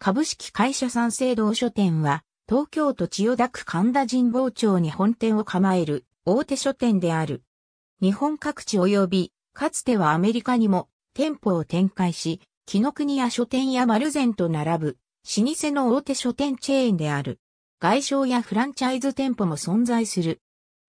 株式会社三省堂書店は、東京都千代田区神田神保町に本店を構える大手書店である。日本各地及び、かつてはアメリカにも店舗を展開し、紀の国屋書店や丸善と並ぶ老舗の大手書店チェーンである。外商やフランチャイズ店舗も存在する。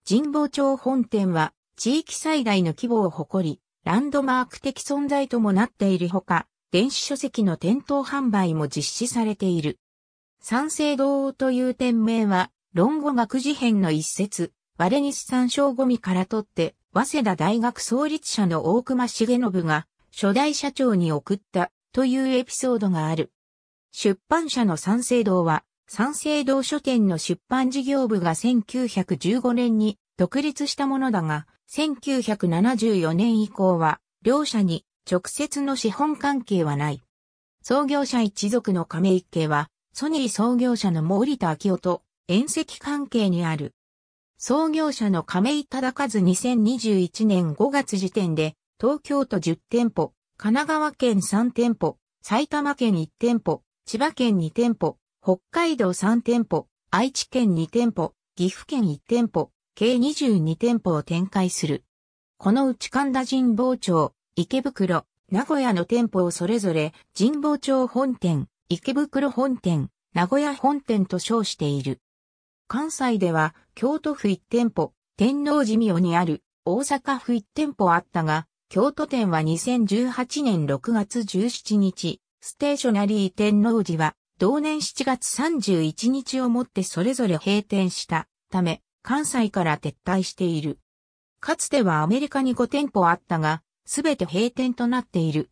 神保町本店は地域最大の規模を誇り、ランドマーク的存在ともなっているほか、電子書籍の店頭販売も実施されている。三省堂という店名は、論語学事編の一節、我西三章ゴミから取って、早稲田大学創立者の大隈重信が、初代社長に送ったというエピソードがある。出版社の三省堂は、三省堂書店の出版事業部が1915年に独立したものだが、1974年以降は、両社に直接の資本関係はない。創業者一族の亀一家は、ソニー創業者の森田昭夫と縁石関係にある。創業者の亀井忠和2021年5月時点で、東京都10店舗、神奈川県3店舗、埼玉県1店舗、千葉県2店舗、北海道3店舗、愛知県2店舗、岐阜県1店舗、計22店舗を展開する。このうち神田神保町、池袋、名古屋の店舗をそれぞれ、神保町本店、池袋本店、名古屋本店と称している。関西では、京都府一店舗、天王寺宮にある、大阪府一店舗あったが、京都店は2018年6月17日、ステーショナリー天王寺は、同年7月31日をもってそれぞれ閉店したため、関西から撤退している。かつてはアメリカに5店舗あったが、すべて閉店となっている。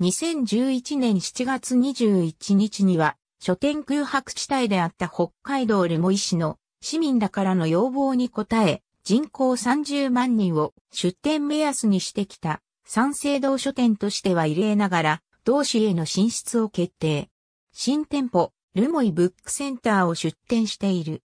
2011年7月21日には、書店空白地帯であった北海道留萌市の市民らからの要望に応え、人口30万人を出店目安にしてきた三省堂書店としては異例ながら、同市への進出を決定。新店舗、留萌ブックセンターを出店している。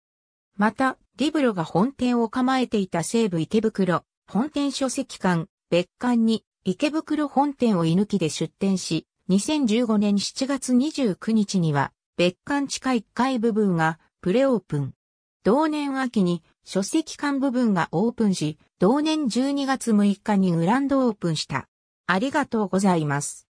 また、リブロが本店を構えていた西武池袋、本店書籍館、別館に池袋本店を居抜きで出店し、2015年7月29日には別館地下1階部分がプレオープン。同年秋に書籍館部分がオープンし、同年12月6日にグランドオープンした。ありがとうございます。